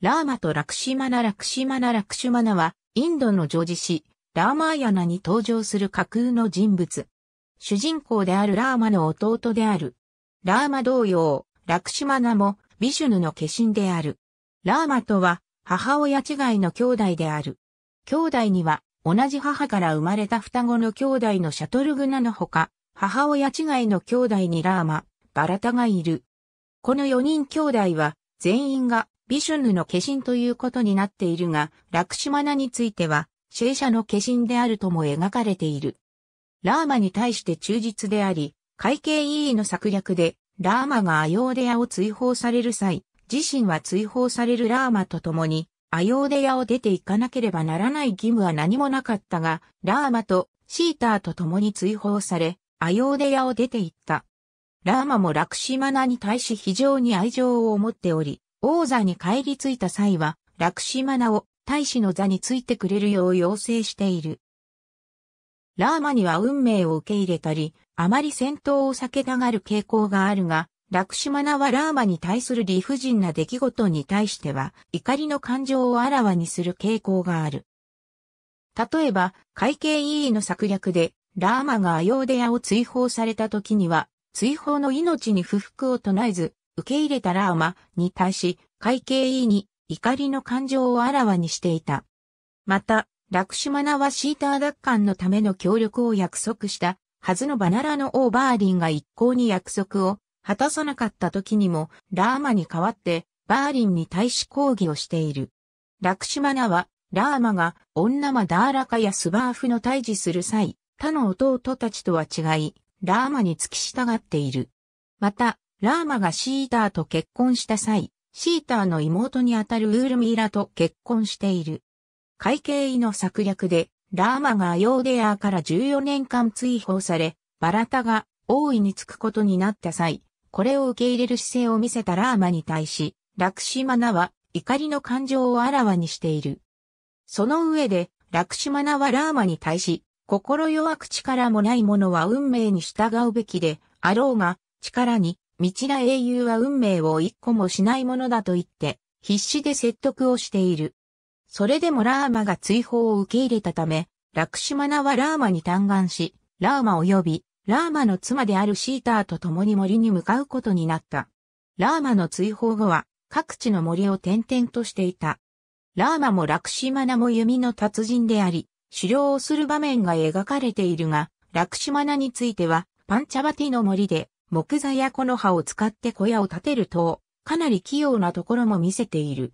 ラーマとラクシマナ・ラクシマナ・ラクシュマナは、インドの女子詩、ラーマーヤナに登場する架空の人物。主人公であるラーマの弟である。ラーマ同様、ラクシマナも、ビシュヌの化身である。ラーマとは、母親違いの兄弟である。兄弟には、同じ母から生まれた双子の兄弟のシャトルグナのほか、母親違いの兄弟にラーマ、バラタがいる。この4人兄弟は、全員がビシュヌの化身ということになっているが、ラクシマナについては、シェシャの化身であるとも描かれている。ラーマに対して忠実であり、会計委員の策略で、ラーマがアヨーデヤを追放される際、自身は追放されるラーマと共に、アヨーデヤを出ていかなければならない義務は何もなかったが、ラーマとシーターと共に追放され、アヨーデヤを出て行った。ラーマもラクシマナに対し非常に愛情を持っており、王座に帰り着いた際は、楽シマナを大使の座についてくれるよう要請している。ラーマには運命を受け入れたり、あまり戦闘を避けたがる傾向があるが、ラクシマナはラーマに対する理不尽な出来事に対しては、怒りの感情をあらわにする傾向がある。例えば、会計委員の策略で、ラーマがアヨーデヤを追放された時には、追放の命に不服を唱えず、受け入れたラーマに対し、会計委に怒りの感情をあらわにしていた。また、ラクシュマナはシーター奪還のための協力を約束したはずのバナラの王バーリンが一向に約束を果たさなかった時にもラーマに代わってバーリンに対し抗議をしている。ラクシュマナはラーマが女マダーラカやスバーフの退治する際、他の弟たちとは違い、ラーマに付き従っている。また、ラーマがシーターと結婚した際、シーターの妹にあたるウールミーラと結婚している。会計医の策略で、ラーマがアヨーデアーから14年間追放され、バラタが王位につくことになった際、これを受け入れる姿勢を見せたラーマに対し、ラクシマナは怒りの感情をあらわにしている。その上で、ラクシマナはラーマに対し、心弱く力もない者は運命に従うべきで、あろうが、力に道な英雄は運命を一個もしないものだと言って、必死で説得をしている。それでもラーマが追放を受け入れたため、ラクシマナはラーマに嘆願し、ラーマ及び、ラーマの妻であるシーターと共に森に向かうことになった。ラーマの追放後は、各地の森を転々としていた。ラーマもラクシマナも弓の達人であり、狩猟をする場面が描かれているが、ラクシマナについては、パンチャバティの森で木材や木の葉を使って小屋を建てると、かなり器用なところも見せている。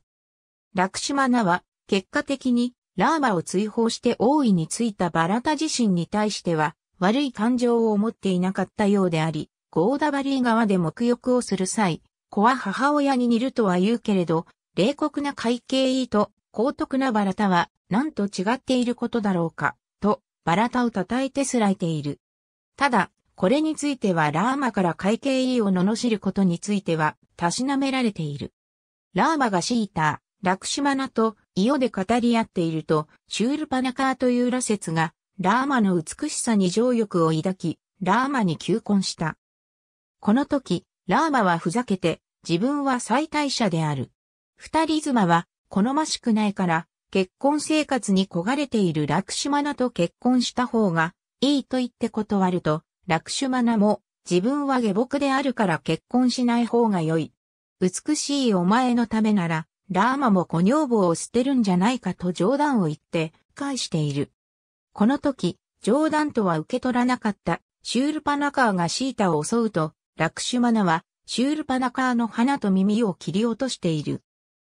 ラクシュマナは、結果的に、ラーマを追放して王位についたバラタ自身に対しては、悪い感情を持っていなかったようであり、ゴーダバリー側で沐浴をする際、子は母親に似るとは言うけれど、冷酷な会計医と高徳なバラタは、なんと違っていることだろうか、と、バラタを叩いてすらいている。ただ、これについてはラーマから会計委を罵ることについては、たしなめられている。ラーマがシーター、ラクシマナとイオで語り合っていると、シュールパナカーという羅説が、ラーマの美しさに情欲を抱き、ラーマに求婚した。この時、ラーマはふざけて、自分は最大者である。二人妻は、好ましくないから、結婚生活に焦がれているラクシマナと結婚した方が、いいと言って断ると、ラクシュマナも、自分は下僕であるから結婚しない方が良い。美しいお前のためなら、ラーマも小女房を捨てるんじゃないかと冗談を言って、返している。この時、冗談とは受け取らなかったシュールパナカーがシータを襲うと、ラクシュマナはシュールパナカーの鼻と耳を切り落としている。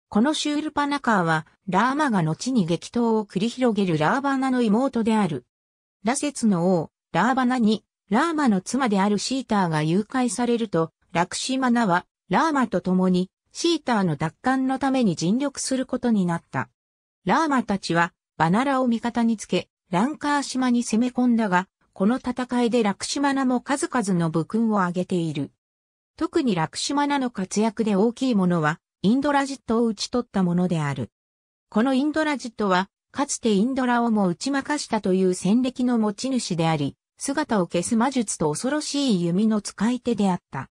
このシュールパナカーは、ラーマが後に激闘を繰り広げるラーバナの妹である。羅刹の王、ラーバナにラーマの妻であるシーターが誘拐されると、ラクシマナは、ラーマと共に、シーターの奪還のために尽力することになった。ラーマたちは、バナラを味方につけ、ランカー島に攻め込んだが、この戦いでラクシマナも数々の武勲を挙げている。特にラクシマナの活躍で大きいものは、インドラジットを打ち取ったものである。このインドラジットは、かつてインドラをも打ち負かしたという戦歴の持ち主であり、姿を消す魔術と恐ろしい弓の使い手であった。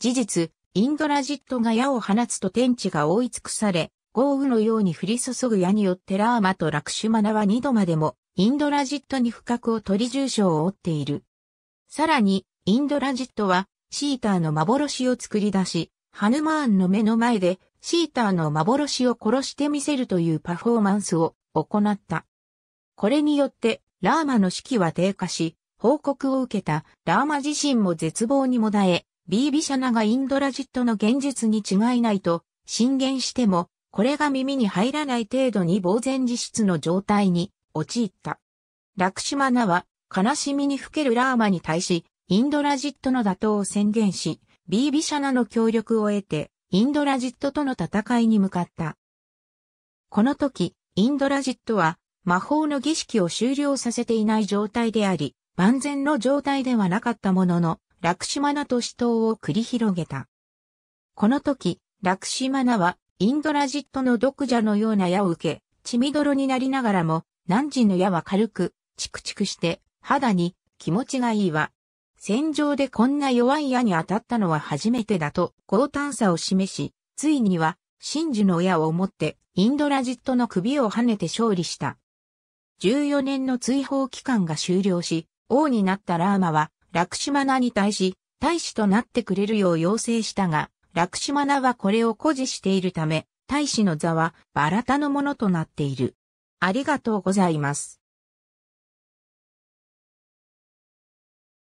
事実、インドラジットが矢を放つと天地が覆い尽くされ、豪雨のように降り注ぐ矢によってラーマとラクシュマナは二度までも、インドラジットに不覚を取り重傷を負っている。さらに、インドラジットは、シーターの幻を作り出し、ハヌマーンの目の前で、シーターの幻を殺してみせるというパフォーマンスを行った。これによって、ラーマの士気は低下し、報告を受けたラーマ自身も絶望にもだえ、ビービシャナがインドラジットの現実に違いないと進言しても、これが耳に入らない程度に呆然自失の状態に陥った。ラクシマナは悲しみにふけるラーマに対し、インドラジットの打倒を宣言し、ビービシャナの協力を得て、インドラジットとの戦いに向かった。この時、インドラジットは魔法の儀式を終了させていない状態であり、万全の状態ではなかったものの、ラクシマナと死闘を繰り広げた。この時、ラクシマナは、インドラジットの毒蛇のような矢を受け、血みどろになりながらも、汝の矢は軽く、チクチクして、肌に、気持ちがいいわ。戦場でこんな弱い矢に当たったのは初めてだと、高単差を示し、ついには、真珠の矢を持って、インドラジットの首を跳ねて勝利した。14年の追放期間が終了し、王になったラーマは、ラクシマナに対し、大使となってくれるよう要請したが、ラクシマナはこれを誇示しているため、大使の座はバラタのものとなっている。ありがとうございます。